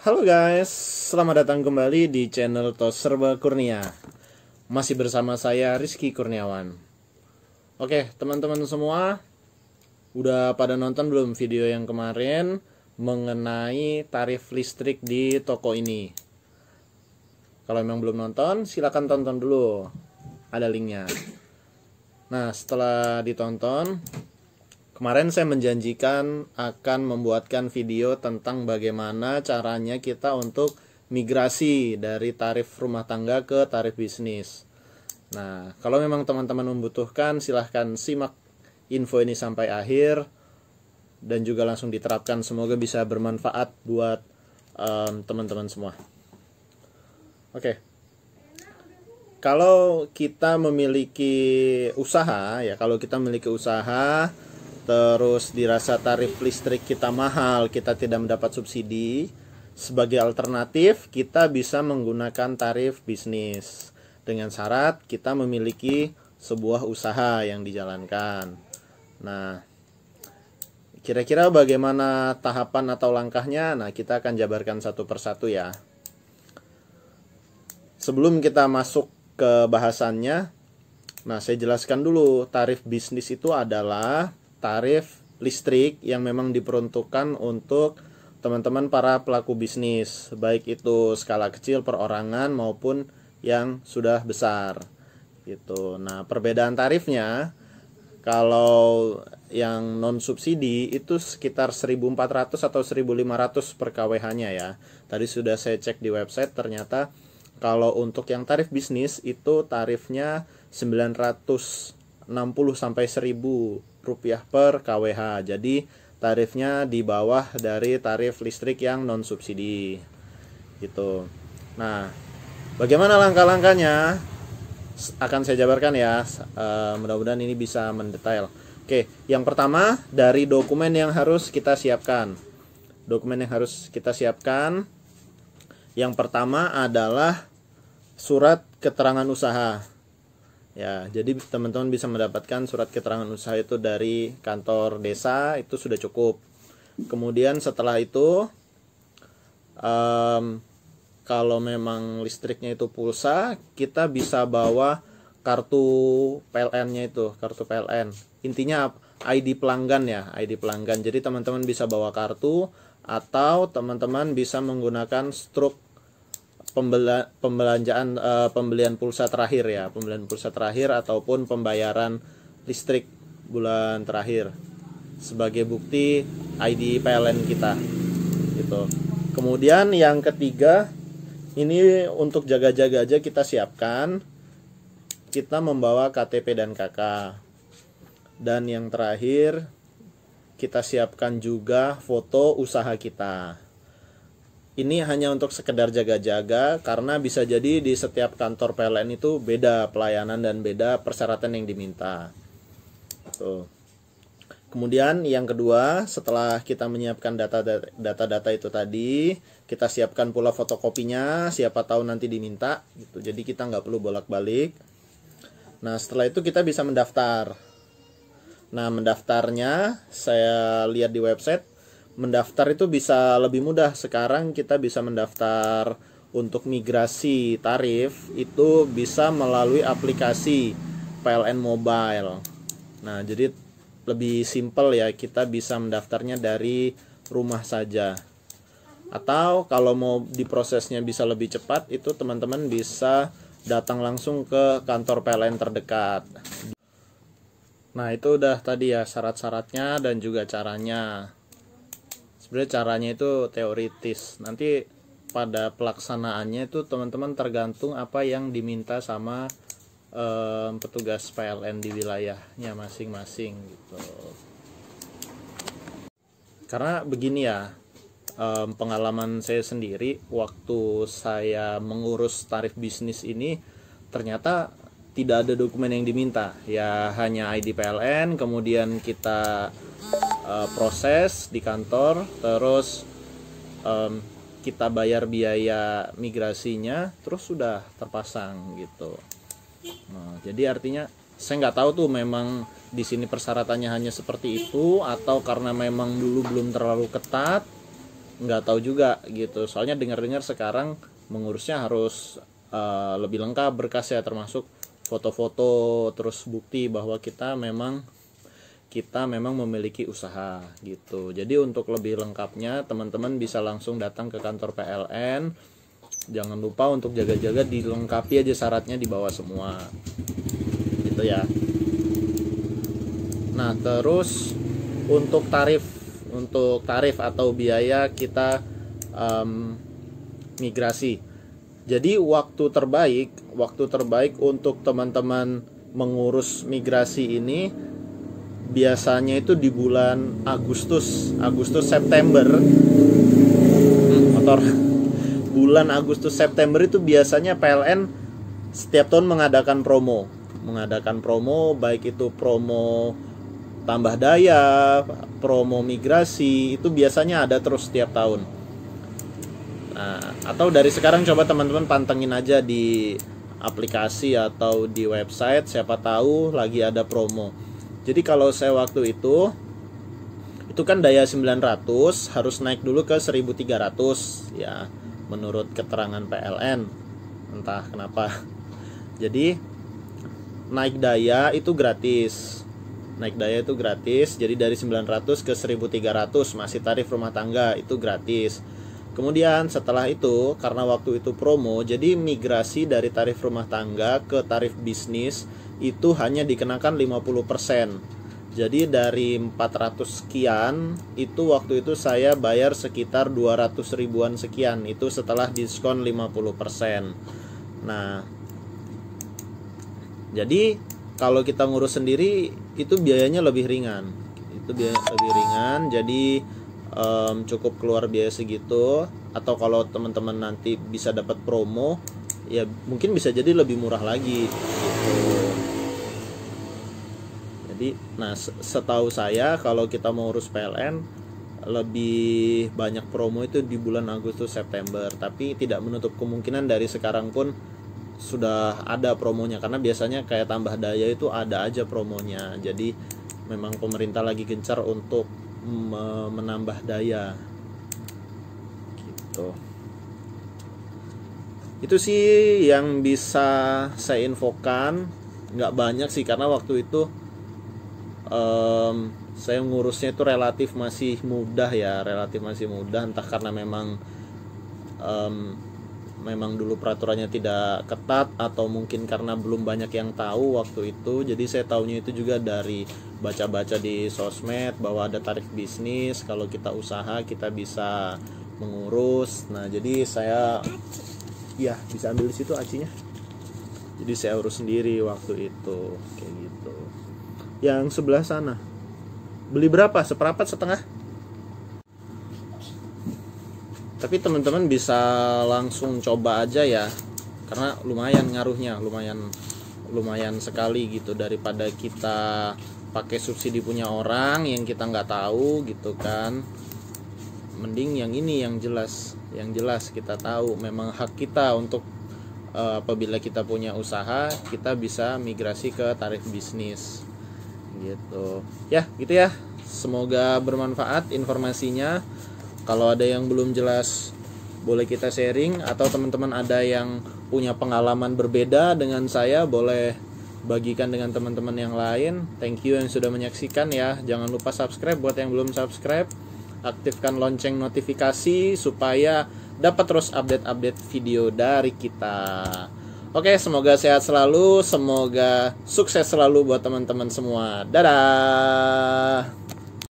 Halo guys, selamat datang kembali di channel Tos Serba Kurnia Masih bersama saya Rizky Kurniawan Oke teman-teman semua Udah pada nonton belum video yang kemarin Mengenai tarif listrik di toko ini Kalau memang belum nonton silahkan tonton dulu Ada linknya Nah setelah ditonton Kemarin saya menjanjikan akan membuatkan video tentang bagaimana caranya kita untuk migrasi dari tarif rumah tangga ke tarif bisnis. Nah, kalau memang teman-teman membutuhkan, silahkan simak info ini sampai akhir dan juga langsung diterapkan. Semoga bisa bermanfaat buat teman-teman um, semua. Oke. Okay. Kalau kita memiliki usaha, ya kalau kita memiliki usaha, terus dirasa tarif listrik kita mahal, kita tidak mendapat subsidi, sebagai alternatif kita bisa menggunakan tarif bisnis dengan syarat kita memiliki sebuah usaha yang dijalankan. Nah, kira-kira bagaimana tahapan atau langkahnya? Nah, kita akan jabarkan satu persatu ya. Sebelum kita masuk ke bahasannya, Nah, saya jelaskan dulu, tarif bisnis itu adalah tarif listrik yang memang diperuntukkan untuk teman-teman para pelaku bisnis, baik itu skala kecil perorangan maupun yang sudah besar. Gitu. Nah, perbedaan tarifnya kalau yang non subsidi itu sekitar 1400 atau 1500 per kWh-nya ya. Tadi sudah saya cek di website ternyata kalau untuk yang tarif bisnis itu tarifnya 960 sampai 1000 rupiah per kWh. Jadi tarifnya di bawah dari tarif listrik yang non subsidi. Gitu. Nah, bagaimana langkah-langkahnya? Akan saya jabarkan ya. E, mudah-mudahan ini bisa mendetail. Oke, yang pertama dari dokumen yang harus kita siapkan. Dokumen yang harus kita siapkan yang pertama adalah surat keterangan usaha. Ya, jadi teman-teman bisa mendapatkan surat keterangan usaha itu dari kantor desa itu sudah cukup. Kemudian setelah itu um, kalau memang listriknya itu pulsa, kita bisa bawa kartu PLN-nya itu, kartu PLN. Intinya ID pelanggan ya, ID pelanggan. Jadi teman-teman bisa bawa kartu atau teman-teman bisa menggunakan struk pembela pembelanjaan uh, pembelian pulsa terakhir ya pembelian pulsa terakhir ataupun pembayaran listrik bulan terakhir sebagai bukti ID PLN kita gitu kemudian yang ketiga ini untuk jaga-jaga aja kita siapkan kita membawa KTP dan KK dan yang terakhir kita siapkan juga foto usaha kita ini hanya untuk sekedar jaga-jaga karena bisa jadi di setiap kantor PLN itu beda pelayanan dan beda persyaratan yang diminta. Tuh. Kemudian yang kedua, setelah kita menyiapkan data-data itu tadi, kita siapkan pula fotokopinya, siapa tahu nanti diminta gitu. Jadi kita nggak perlu bolak-balik. Nah, setelah itu kita bisa mendaftar. Nah, mendaftarnya saya lihat di website mendaftar itu bisa lebih mudah sekarang kita bisa mendaftar untuk migrasi tarif itu bisa melalui aplikasi PLN Mobile. Nah, jadi lebih simpel ya kita bisa mendaftarnya dari rumah saja. Atau kalau mau diprosesnya bisa lebih cepat itu teman-teman bisa datang langsung ke kantor PLN terdekat. Nah, itu udah tadi ya syarat-syaratnya dan juga caranya sebenarnya caranya itu teoritis nanti pada pelaksanaannya itu teman-teman tergantung apa yang diminta sama um, petugas PLN di wilayahnya masing-masing gitu karena begini ya um, pengalaman saya sendiri waktu saya mengurus tarif bisnis ini ternyata tidak ada dokumen yang diminta ya hanya ID PLN kemudian kita uh, proses di kantor terus um, kita bayar biaya migrasinya terus sudah terpasang gitu nah, jadi artinya saya nggak tahu tuh memang di sini persyaratannya hanya seperti itu atau karena memang dulu belum terlalu ketat nggak tahu juga gitu soalnya dengar-dengar sekarang mengurusnya harus uh, lebih lengkap berkas ya termasuk foto-foto terus bukti bahwa kita memang kita memang memiliki usaha gitu. Jadi untuk lebih lengkapnya teman-teman bisa langsung datang ke kantor PLN. Jangan lupa untuk jaga-jaga dilengkapi aja syaratnya di bawah semua. Gitu ya. Nah, terus untuk tarif untuk tarif atau biaya kita um, migrasi. Jadi waktu terbaik, waktu terbaik untuk teman-teman mengurus migrasi ini biasanya itu di bulan Agustus Agustus September motor bulan Agustus September itu biasanya PLN setiap tahun mengadakan promo mengadakan promo baik itu promo tambah daya promo migrasi itu biasanya ada terus setiap tahun nah, atau dari sekarang coba teman-teman pantengin aja di aplikasi atau di website siapa tahu lagi ada promo jadi kalau saya waktu itu itu kan daya 900 harus naik dulu ke 1300 ya menurut keterangan PLN entah kenapa. Jadi naik daya itu gratis. Naik daya itu gratis. Jadi dari 900 ke 1300 masih tarif rumah tangga itu gratis Kemudian setelah itu karena waktu itu promo, jadi migrasi dari tarif rumah tangga ke tarif bisnis itu hanya dikenakan 50%. Jadi dari 400 sekian itu waktu itu saya bayar sekitar 200 ribuan sekian itu setelah diskon 50%. Nah, jadi kalau kita ngurus sendiri itu biayanya lebih ringan. Itu biaya lebih ringan. Jadi um, cukup keluar biaya segitu atau kalau teman-teman nanti bisa dapat promo ya mungkin bisa jadi lebih murah lagi gitu. Jadi nah setahu saya kalau kita mau urus PLN lebih banyak promo itu di bulan Agustus September tapi tidak menutup kemungkinan dari sekarang pun sudah ada promonya karena biasanya kayak tambah daya itu ada aja promonya jadi memang pemerintah lagi gencar untuk menambah daya gitu itu sih yang bisa saya infokan nggak banyak sih karena waktu itu um, saya ngurusnya itu relatif masih mudah ya relatif masih mudah entah karena memang um, memang dulu peraturannya tidak ketat atau mungkin karena belum banyak yang tahu waktu itu jadi saya tahunya itu juga dari baca-baca di sosmed bahwa ada tarif bisnis kalau kita usaha kita bisa mengurus nah jadi saya ya bisa ambil di situ acinya jadi saya urus sendiri waktu itu kayak gitu yang sebelah sana beli berapa seperapat setengah tapi teman-teman bisa langsung coba aja ya karena lumayan ngaruhnya lumayan lumayan sekali gitu daripada kita pakai subsidi punya orang yang kita nggak tahu gitu kan mending yang ini yang jelas yang jelas kita tahu memang hak kita untuk uh, apabila kita punya usaha kita bisa migrasi ke tarif bisnis gitu ya gitu ya semoga bermanfaat informasinya kalau ada yang belum jelas boleh kita sharing atau teman-teman ada yang punya pengalaman berbeda dengan saya boleh bagikan dengan teman-teman yang lain. Thank you yang sudah menyaksikan ya. Jangan lupa subscribe buat yang belum subscribe. Aktifkan lonceng notifikasi supaya dapat terus update-update video dari kita. Oke, semoga sehat selalu, semoga sukses selalu buat teman-teman semua. Dadah.